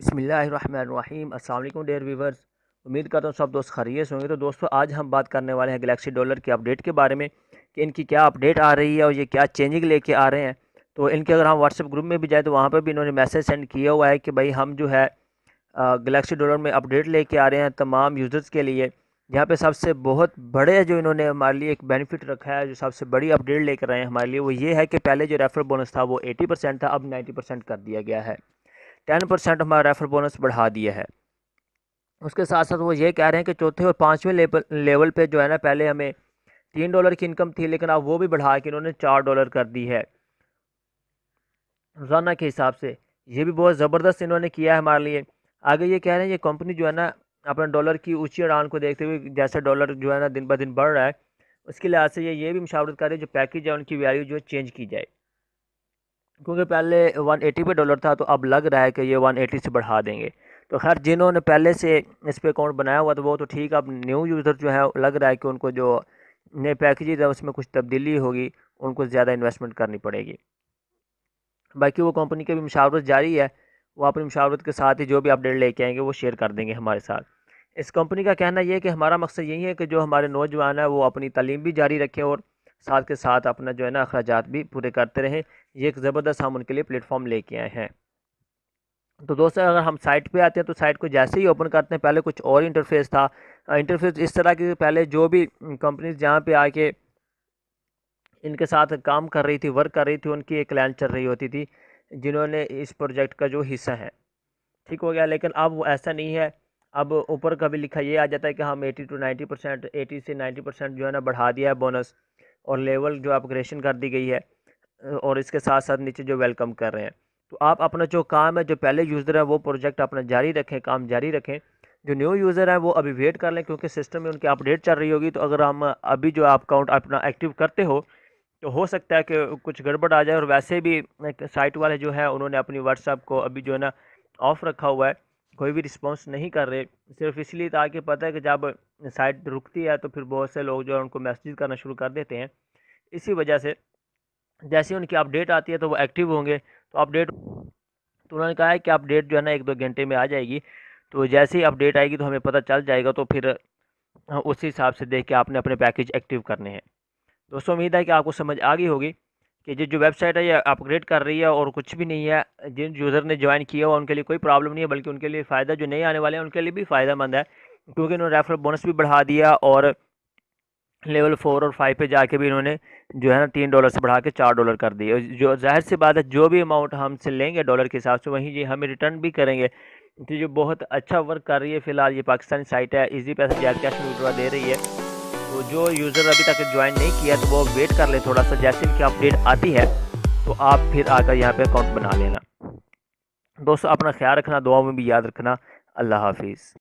बसमीम अल्लाम dare viewers उम्मीद करता हूँ सब दोस्त खरीय होंगे तो दोस्तों आज हम बात करने वाले हैं गलेक्सी डॉलर की अपडेट के बारे में कि इनकी क्या अपडेट आ रही है और ये क्या चेंजिंग लेके आ रहे हैं तो इनके अगर हम व्हाट्सएप ग्रुप में भी जाएँ तो वहाँ पर भी इन्होंने मैसेज सेंड किया हुआ है कि भाई हम जो है गलेक्सी डॉलर में अपडेट लेके आ रहे हैं तमाम यूज़र्स के लिए यहाँ पर सबसे बहुत बड़े जो इन्होंने हमारे लिए एक बेनिफिट रखा है जो सबसे बड़ी अपडेट लेकर आए हैं हमारे लिए वो ये है कि पहले जो रेफर बोनस था वो एटी परसेंट था अब नाइन्टी परसेंट कर दिया गया है टेन परसेंट हमारा रेफर बोनस बढ़ा दिया है उसके साथ साथ वो ये कह रहे हैं कि चौथे और पाँचवें लेवल पर जो है ना पहले हमें तीन डॉलर की इनकम थी लेकिन अब वो भी बढ़ा के इन्होंने चार डॉलर कर दी है रोजाना के हिसाब से ये भी बहुत ज़बरदस्त इन्होंने किया है हमारे लिए आगे ये कह रहे हैं ये कंपनी जो है ना अपने डॉलर की ऊँची उड़ान को देखते हुए जैसे डॉलर जो है ना दिन ब दिन बढ़ रहा है उसके लिहाज से ये ये भी मशावरत कर रहे हैं जो पैकेज है उनकी वैल्यू जो है चेंज की जाए क्योंकि पहले 180 पे डॉलर था तो अब लग रहा है कि ये 180 से बढ़ा देंगे तो खैर जिन्होंने पहले से इस पर अकाउंट बनाया हुआ तो वो तो ठीक अब न्यू यूज़र जो है लग रहा है कि उनको जो नए पैकेजेज है उसमें कुछ तब्दीली होगी उनको ज़्यादा इन्वेस्टमेंट करनी पड़ेगी बाकी वो कंपनी की भी मशावरत जारी है वो अपनी मशावरत के साथ ही जो भी अपडेट लेके आएंगे वो शेयर कर देंगे हमारे साथ इस कंपनी का कहना यह है कि हमारा मकसद यही है कि जो हमारे नौजवान हैं वो अपनी तलीम भी जारी रखें और साथ के साथ अपना जो है ना अखराज भी पूरे करते रहें ये एक ज़बरदस्त हम उनके लिए प्लेटफॉर्म लेके आए हैं तो दोस्तों अगर हम साइट पे आते हैं तो साइट को जैसे ही ओपन करते हैं पहले कुछ और इंटरफेस था इंटरफेस इस तरह की पहले जो भी कंपनीज जहाँ पे आके इनके साथ काम कर रही थी वर्क कर रही थी उनकी एक लाइन चल रही होती थी जिन्होंने इस प्रोजेक्ट का जो हिस्सा है ठीक हो गया लेकिन अब वो ऐसा नहीं है अब ऊपर कभी लिखा ये आ जाता है कि हम eighty to ninety percent eighty से नाइन्टी परसेंट जो है ना बढ़ा दिया है बोनस और लेवल जो अपग्रेशन कर दी गई है और इसके साथ साथ नीचे जो वेलकम कर रहे हैं तो आप अपना जो काम है जो पहले यूज़र है वो प्रोजेक्ट अपना जारी रखें काम जारी रखें जो न्यू यूज़र हैं वो अभी वेट कर लें क्योंकि सिस्टम में उनकी अपडेट चल रही होगी तो अगर हम अभी जो आप अकाउंट अपना एक्टिव करते हो तो हो सकता है कि कुछ गड़बड़ आ जाए और वैसे भी साइट वाले जो है उन्होंने अपनी व्हाट्सअप को अभी जो है ना ऑफ़ रखा हुआ है कोई भी रिस्पॉन्स नहीं कर रहे सिर्फ इसलिए ताकि तो पता है कि जब साइट रुकती है तो फिर बहुत से लोग जो है उनको मैसेज करना शुरू कर देते हैं इसी वजह से जैसे उनकी अपडेट आती है तो वो एक्टिव होंगे तो अपडेट तो उन्होंने कहा है कि अपडेट जो है ना एक दो घंटे में आ जाएगी तो जैसे ही अपडेट आएगी तो हमें पता चल जाएगा तो फिर उसी हिसाब से देख के आपने अपने पैकेज एक्टिव करने हैं दोस्तों उम्मीद है कि आपको समझ आ गई होगी कि जो जो वेबसाइट है ये अपग्रेड कर रही है और कुछ भी नहीं है जिन यूज़र ने ज्वाइन किया हुआ उनके लिए कोई प्रॉब्लम नहीं है बल्कि उनके लिए फ़ायदा जो नए आने वाले हैं उनके लिए भी मंद है क्योंकि इन्होंने रेफरल बोनस भी बढ़ा दिया और लेवल फोर और फाइव पे जाके भी इन्होंने जो है ना तीन डॉलर से बढ़ा के चार डॉलर कर दिए जो जाहिर सी बात है जो भी अमाउंट हमसे लेंगे डॉलर के हिसाब से वहीं ये हमें रिटर्न भी करेंगे तो जो बहुत अच्छा वर्क कर रही है फिलहाल ये पाकिस्तानी साइट है इजी पैसा जैक कैश में दे रही है तो जो यूज़र अभी तक ज्वाइन नहीं किया तो वो वेट कर ले थोड़ा सा जैसे इनकी अपडेट आती है तो आप फिर आकर यहाँ पे अकाउंट बना लेना दोस्तों अपना ख्याल रखना दुआ में भी याद रखना अल्लाह हाफिज़